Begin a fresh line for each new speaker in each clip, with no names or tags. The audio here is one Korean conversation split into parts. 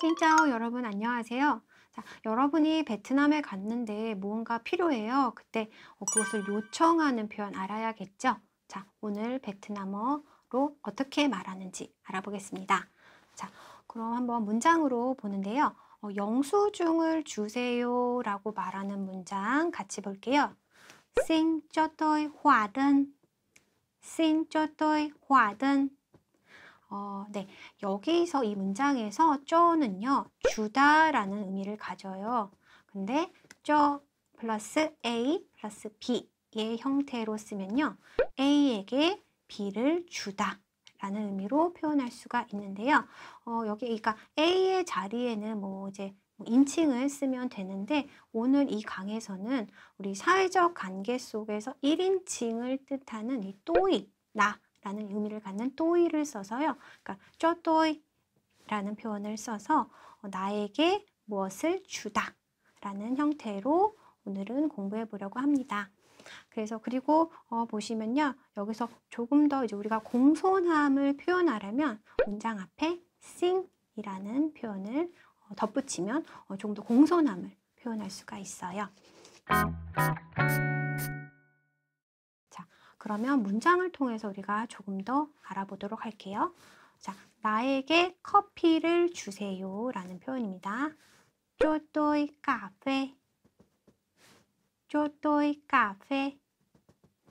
신짜오 여러분 안녕하세요. 자, 여러분이 베트남에 갔는데 무언가 필요해요. 그때 어, 그것을 요청하는 표현 알아야겠죠? 자, 오늘 베트남어로 어떻게 말하는지 알아보겠습니다. 자, 그럼 한번 문장으로 보는데요. 어, 영수증을 주세요 라고 말하는 문장 같이 볼게요. 싱 쪼또이 화든 xin cho tôi h 어, 네. 여기서 이 문장에서 쪼는요, 주다라는 의미를 가져요. 근데 쪼 플러스 A 플러스 B의 형태로 쓰면요. A에게 B를 주다. 라는 의미로 표현할 수가 있는데요. 어, 여기, 그러니까 A의 자리에는 뭐 이제 뭐 인칭을 쓰면 되는데 오늘 이 강에서는 우리 사회적 관계 속에서 1인칭을 뜻하는 이 또이, 나라는 의미를 갖는 또이를 써서요. 그러니까 쪼 또이라는 표현을 써서 어, 나에게 무엇을 주다 라는 형태로 오늘은 공부해 보려고 합니다. 그래서 그리고 어, 보시면요. 여기서 조금 더 이제 우리가 공손함을 표현하려면 문장 앞에 sing이라는 표현을 어, 덧붙이면 어, 조금 더 공손함을 표현할 수가 있어요. 자, 그러면 문장을 통해서 우리가 조금 더 알아보도록 할게요. 자, 나에게 커피를 주세요 라는 표현입니다. 쪼또이 카페 쪼또이 카페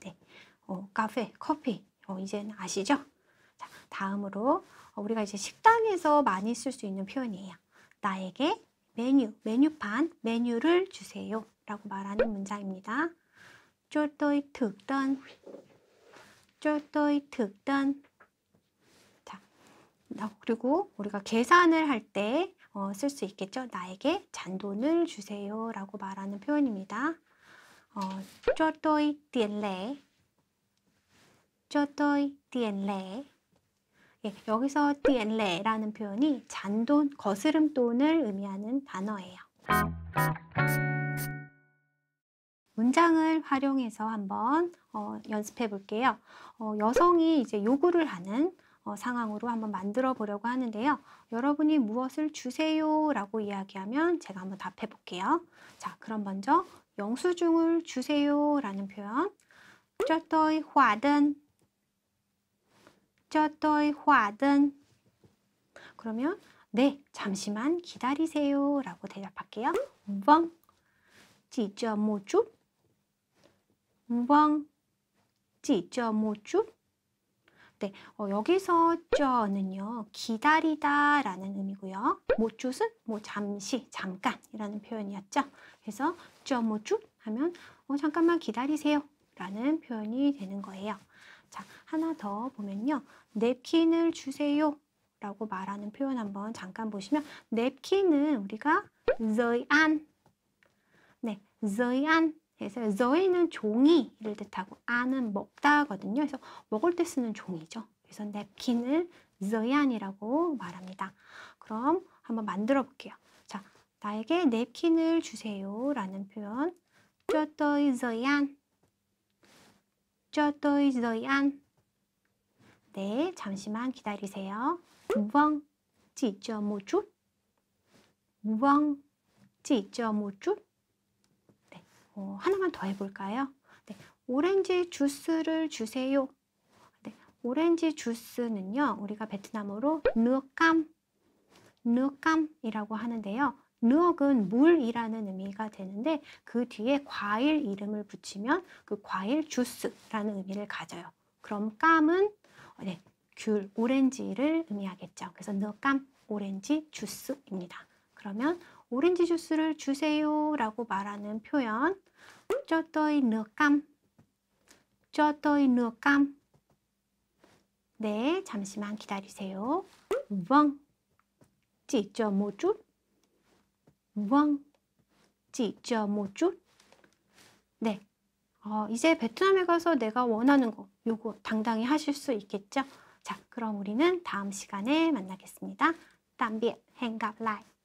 네, 어, 카페, 커피 어, 이제는 아시죠? 자, 다음으로 우리가 이제 식당에서 많이 쓸 수 있는 표현이에요. 나에게 메뉴, 메뉴판, 메뉴를 주세요. 라고 말하는 문장입니다. 쫄또이 특던, 쫄또이 특던. 자, 어, 그리고 우리가 계산을 할때 어, 쓸수 있겠죠. 나에게 잔돈을 주세요. 라고 말하는 표현입니다. 어, 쫄또이 띠엔레, 쫄또이 띠엔레. 예, 여기서 띠엔레라는 표현이 잔돈, 거스름돈을 의미하는 단어예요. 문장을 활용해서 한번 어, 연습해 볼게요. 어, 여성이 이제 요구를 하는 어, 상황으로 한번 만들어 보려고 하는데요. 여러분이 무엇을 주세요 라고 이야기하면 제가 한번 답해 볼게요. 자, 그럼 먼저 영수증을 주세요 라는 표현. 저떠의 화든 c h 이화 ô 등 그러면 네, 잠시만 기다리세요 라고 대답할게요. vâng, chỉ chờ 네, 어, 여기서 저는요 기다리다 라는 의미고요 모쭈은 뭐 잠시, 잠깐 이라는 표현이었죠 그래서 저모쭈 하면 어, 잠깐만 기다리세요 라는 표현이 되는 거예요 자, 하나 더 보면요. 냅킨을 주세요. 라고 말하는 표현 한번 잠깐 보시면 냅킨은 우리가 저이안 네, 저이안 그서 저희는 종이를 뜻하고 안은 먹다거든요. 그래서 먹을 때 쓰는 종이죠. 그래서 냅킨을 저이안이라고 말합니다. 그럼 한번 만들어 볼게요. 자, 나에게 냅킨을 주세요 라는 표현 쪼또이 저이안 cho tôi rồi ăn. 네, 잠시만 기다리세요. Vâng, chỉ chờ m ộ 네, 어, 하나만 더 해볼까요? 네, 오렌지 주스를 주세요. 네, 오렌지 주스는요, 우리가 베트남어로 느캄, 느캄이라고 하는데요. 느억은 물이라는 의미가 되는데 그 뒤에 과일 이름을 붙이면 그 과일 주스라는 의미를 가져요. 그럼 깜은 어, 네, 귤, 오렌지를 의미하겠죠. 그래서 느감 오렌지 주스입니다. 그러면 오렌지 주스를 주세요라고 말하는 표현 쪼또이 느감 쪼또이 느감 네, 잠시만 기다리세요. 웡 찌쩌 모쭈 우왕 chỉ chờ một chút. 네. 어, 이제 베트남에 가서 내가 원하는 거 요거 당당히 하실 수 있겠죠? 자, 그럼 우리는 다음 시간에 만나겠습니다. tạm biệt, hẹn